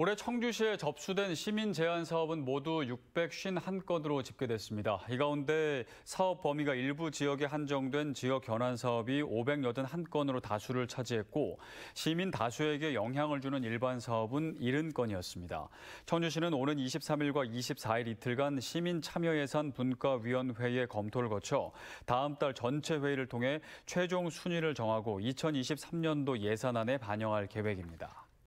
올해 청주시에 접수된 시민 제안 사업은 모두 651건으로 집계됐습니다. 이 가운데 사업 범위가 일부 지역에 한정된 지역 견환 사업이 581건으로 다수를 차지했고 시민 다수에게 영향을 주는 일반 사업은 70건이었습니다. 청주시는 오는 23일과 24일 이틀간 시민 참여 예산 분과위원회의 검토를 거쳐 다음 달 전체 회의를 통해 최종 순위를 정하고 2023년도 예산안에 반영할 계획입니다.